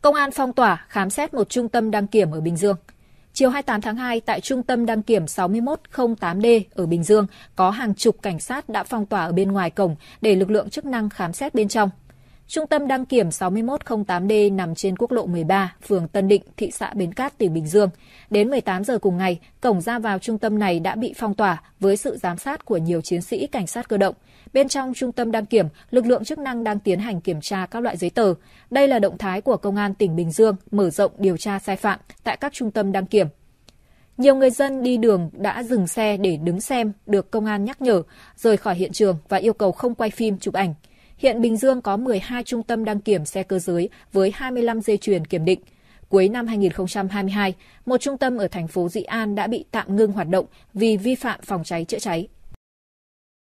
Công an phong tỏa, khám xét một trung tâm đăng kiểm ở Bình Dương. Chiều 28 tháng 2, tại trung tâm đăng kiểm 6108D ở Bình Dương, có hàng chục cảnh sát đã phong tỏa ở bên ngoài cổng để lực lượng chức năng khám xét bên trong. Trung tâm đăng kiểm 6108D nằm trên quốc lộ 13, phường Tân Định, thị xã Bến Cát, tỉnh Bình Dương. Đến 18 giờ cùng ngày, cổng ra vào trung tâm này đã bị phong tỏa với sự giám sát của nhiều chiến sĩ cảnh sát cơ động. Bên trong trung tâm đăng kiểm, lực lượng chức năng đang tiến hành kiểm tra các loại giấy tờ. Đây là động thái của Công an tỉnh Bình Dương mở rộng điều tra sai phạm tại các trung tâm đăng kiểm. Nhiều người dân đi đường đã dừng xe để đứng xem, được công an nhắc nhở, rời khỏi hiện trường và yêu cầu không quay phim chụp ảnh. Hiện Bình Dương có 12 trung tâm đăng kiểm xe cơ giới với 25 dây chuyền kiểm định. Cuối năm 2022, một trung tâm ở thành phố Dị An đã bị tạm ngưng hoạt động vì vi phạm phòng cháy chữa cháy